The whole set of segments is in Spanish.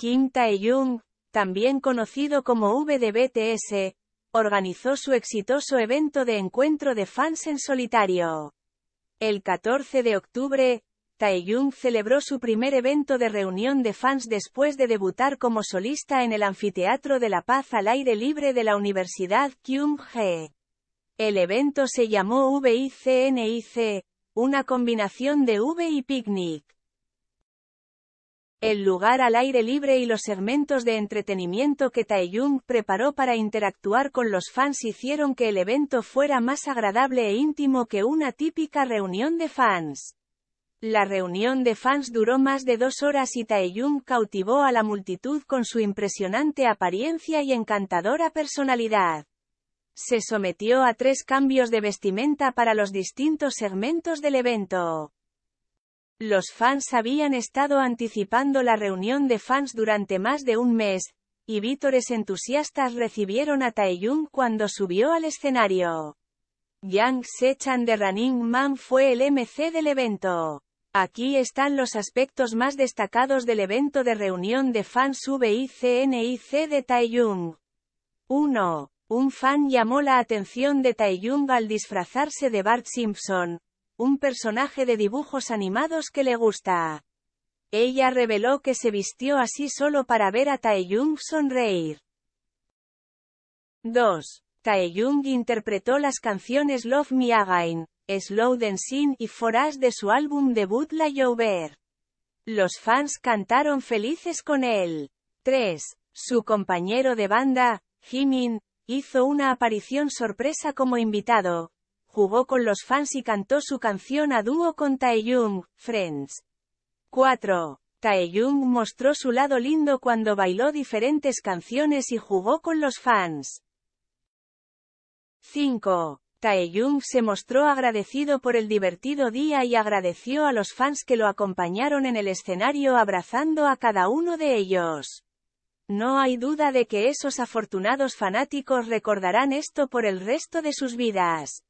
Kim Tae-jung, también conocido como V de BTS, organizó su exitoso evento de encuentro de fans en solitario. El 14 de octubre, taeyong celebró su primer evento de reunión de fans después de debutar como solista en el Anfiteatro de la Paz al aire libre de la Universidad Kyung-hee. El evento se llamó VICNIC, una combinación de V y Picnic el lugar al aire libre y los segmentos de entretenimiento que Taeyung preparó para interactuar con los fans hicieron que el evento fuera más agradable e íntimo que una típica reunión de fans. La reunión de fans duró más de dos horas y Taeyung cautivó a la multitud con su impresionante apariencia y encantadora personalidad. Se sometió a tres cambios de vestimenta para los distintos segmentos del evento. Los fans habían estado anticipando la reunión de fans durante más de un mes, y vítores entusiastas recibieron a Taeyong cuando subió al escenario. Yang Sechan de Running Man fue el MC del evento. Aquí están los aspectos más destacados del evento de reunión de fans VICNIC de Taeyong. 1. Un fan llamó la atención de Taeyong al disfrazarse de Bart Simpson, un personaje de dibujos animados que le gusta. Ella reveló que se vistió así solo para ver a Taeyung sonreír. 2. Taeyung interpretó las canciones Love Me Again, Slow Dancing y For Us de su álbum debut La Llover. Los fans cantaron felices con él. 3. Su compañero de banda, Jimin, hizo una aparición sorpresa como invitado, jugó con los fans y cantó su canción a dúo con Taeyung, Friends. 4. Taeyung mostró su lado lindo cuando bailó diferentes canciones y jugó con los fans. 5. Taeyung se mostró agradecido por el divertido día y agradeció a los fans que lo acompañaron en el escenario abrazando a cada uno de ellos. No hay duda de que esos afortunados fanáticos recordarán esto por el resto de sus vidas.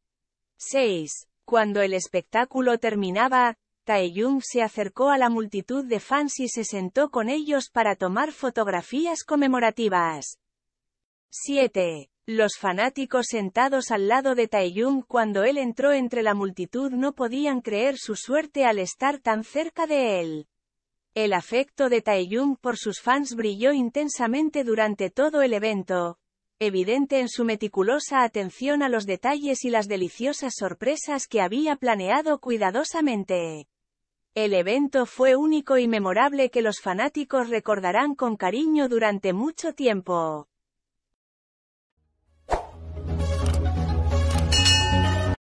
6. Cuando el espectáculo terminaba, Taehyung se acercó a la multitud de fans y se sentó con ellos para tomar fotografías conmemorativas. 7. Los fanáticos sentados al lado de Taehyung cuando él entró entre la multitud no podían creer su suerte al estar tan cerca de él. El afecto de Taehyung por sus fans brilló intensamente durante todo el evento, evidente en su meticulosa atención a los detalles y las deliciosas sorpresas que había planeado cuidadosamente. El evento fue único y memorable que los fanáticos recordarán con cariño durante mucho tiempo.